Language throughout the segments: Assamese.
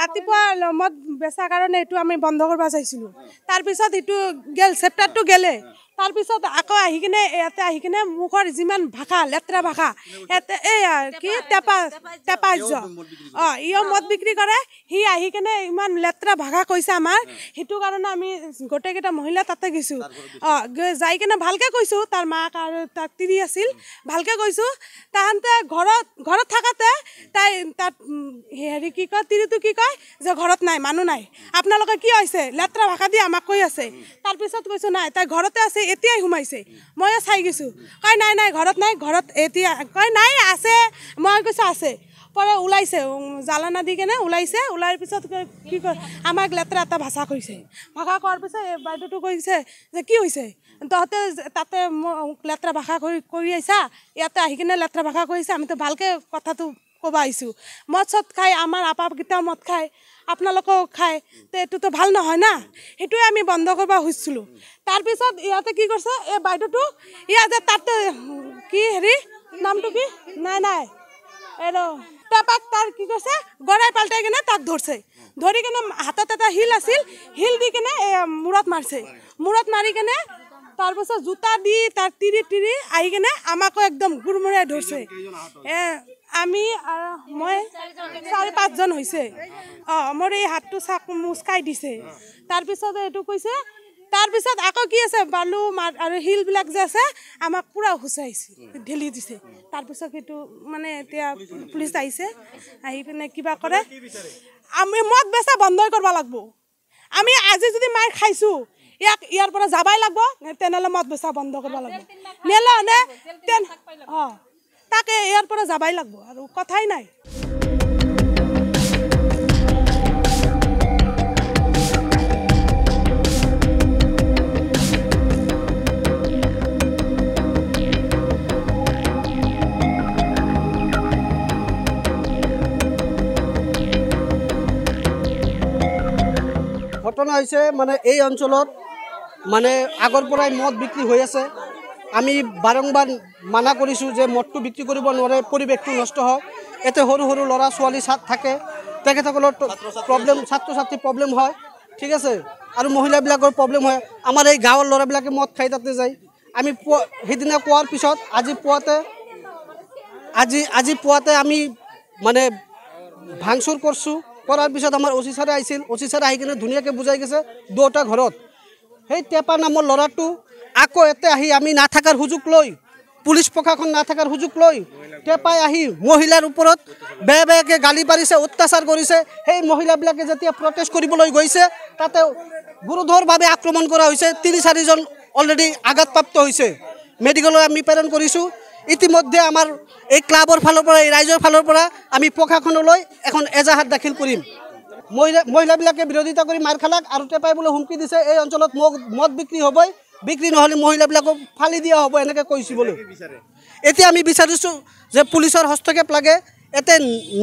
ৰাতিপুৱা মদ বেচাৰ কাৰণে এইটো আমি বন্ধ কৰিব চাইছিলোঁ তাৰপিছত এইটো গেল চেপ্তাৰটো গেলে তাৰপিছত আকৌ আহি কিনে ইয়াতে আহি কিনে মুখৰ যিমান ভাষা লেতেৰা ভাষা ইয়াতে এই কি টেপা টেপাৰ্য অঁ ইয়ো মদ বিক্ৰী কৰে সি আহি কিনে ইমান লেতেৰা ভাষা কৈছে আমাৰ সেইটো কাৰণে আমি গোটেইকেইটা মহিলা তাতে গৈছোঁ অঁ যাই কিনে ভালকৈ কৈছোঁ তাৰ মাক আৰু তাৰ তিৰি আছিল ভালকৈ কৈছোঁ তাহাঁতে ঘৰত ঘৰত থাকাতে তাই তাত হেৰি কি কয় তিৰিটো কি কি কয় যে ঘৰত নাই মানুহ নাই আপোনালোকে কি হৈছে লেতেৰা ভাষা দি আমাক কৈ আছে তাৰপিছত কৈছোঁ নাই তাই ঘৰতে আছে এতিয়াই সোমাইছে ময়ে চাই গৈছোঁ কয় নাই নাই ঘৰত নাই ঘৰত এতিয়া কয় নাই আছে মই কৈছোঁ আছে পৰে ওলাইছে জালানা দি কেনে ওলাইছে ওলাৰ পিছত কি কয় আমাক লেতেৰা এটা ভাষা কৈছে ভাষা কৰাৰ পিছত এই বাইদেউটো কৈছে যে কি হৈছে তহঁতে তাতে মোক লেতেৰা ভাষা কৰি কৰি আহিছা ইয়াতে আহি কিনে লেতেৰা ভাষা কৰিছে আমিতো ভালকৈ কথাটো ক'ব আহিছোঁ মদ চদ খাই আমাৰ আপা আপাকেইটাও মদ খায় আপোনালোকেও খায় তে এইটোতো ভাল নহয় না সেইটোৱে আমি বন্ধ কৰিব খুজিছিলোঁ তাৰপিছত ইয়াতে কি কৰিছে এই বাইদেউটো ইয়াতে তাতে কি হেৰি নামটো কি নাই নাই এইটো তাৰ কি কৰিছে গৰাই পাল্টাই কিনে তাক ধৰিছে ধৰি কিনে হাতত এটা শিল আছিল শিল দি কিনে মূৰত মাৰিছে মূৰত মাৰি কিনে তাৰপাছত জোতা দি তাৰ তিৰি তিৰি আহি কিনে আমাকো একদম গুৰমূৰাই ধৰিছে আমি মই চাৰি পাঁচজন হৈছে অঁ মোৰ এই হাতটো চাক মুচকাই দিছে তাৰপিছত এইটো কৈছে তাৰপিছত আকৌ কি আছে বালু মা আৰু শিলবিলাক যে আছে আমাক পুৰা সুচাইছে ঢেলি দিছে তাৰপিছত সেইটো মানে এতিয়া পুলিচ আহিছে আহি পিনে কিবা কৰে আমি মদ বেচা বন্ধই কৰিব লাগিব আমি আজি যদি মাৰ খাইছোঁ ইয়াক ইয়াৰ পৰা যাবাই লাগব নে তেনেহ'লে মদ বেচা বন্ধ কৰিব লাগিব নেলনে অঁ তাকে ইয়াৰ পৰা যাবাই লাগব আৰু কথাই নাই ঘটনা হৈছে মানে এই অঞ্চলত মানে আগৰ পৰাই মদ বিক্ৰী হৈ আছে আমি বাৰম্বাৰ মানা কৰিছোঁ যে মদটো বিক্ৰী কৰিব নোৱাৰে পৰিৱেশটো নষ্ট হওক এতে সৰু সৰু ল'ৰা ছোৱালী থাকে তেখেতসকলৰ প্ৰব্লেম ছাত্ৰ ছাত্ৰীৰ প্ৰব্লেম হয় ঠিক আছে আৰু মহিলাবিলাকৰ প্ৰব্লেম হয় আমাৰ এই গাঁৱৰ ল'ৰাবিলাকে মদ খাই তাতে যায় আমি পুৱা সেইদিনা পোৱাৰ পিছত আজি পুৱাতে আজি আজি পুৱাতে আমি মানে ভাংচুৰ কৰিছোঁ কৰাৰ পিছত আমাৰ অচি ছাৰে আহিছিল অচি ছাৰে আহি কিনে ধুনীয়াকৈ বুজাই গৈছে দুটা ঘৰত সেই টেপা নামৰ ল'ৰাটো আকৌ ইয়াতে আহি আমি নাথাকাৰ সুযোগ লৈ পুলিচ প্ৰশাসন নাথাকাৰ সুযোগ লৈ টেপাই আহি মহিলাৰ ওপৰত বে বেয়াকৈ গালি পাৰিছে অত্যাচাৰ কৰিছে সেই মহিলাবিলাকে যেতিয়া প্ৰটেষ্ট কৰিবলৈ গৈছে তাতে গুৰুতৰভাৱে আক্ৰমণ কৰা হৈছে তিনি চাৰিজন অলৰেডি আঘাতপ্ৰাপ্ত হৈছে মেডিকেলত আমি প্ৰেৰণ কৰিছোঁ ইতিমধ্যে আমাৰ এই ক্লাবৰ ফালৰ পৰা এই ৰাইজৰ ফালৰ পৰা আমি প্ৰশাসনলৈ এখন এজাহাৰ দাখিল কৰিম মহিলাবিলাকে বিরোধিতা করে মার খালাক আর টেপাই বলে হুমকি দিছে এই অঞ্চলত মদ বিক্রি হবই বিক্রি নহলে মহিলাবিলাক ফালি দিয়া হব এনেকে কইছি বলে এতে আমি বিচারিছো যে পুলিশের হস্তক্ষেপ লাগে এতে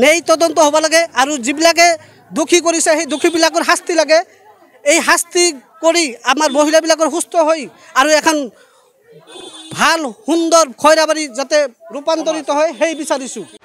নেই তদন্ত হ'ব লাগে আর যাকে দোষী করেছে সেই দুঃখীবিলাকর শাস্তি লাগে এই শাস্তি করে আমার মহিলাবিলাকর সুস্থ হই আর এখন ভাল সুন্দর খয়রাবাড়ি যাতে রূপান্তরিত হয় সেই বিচারিছো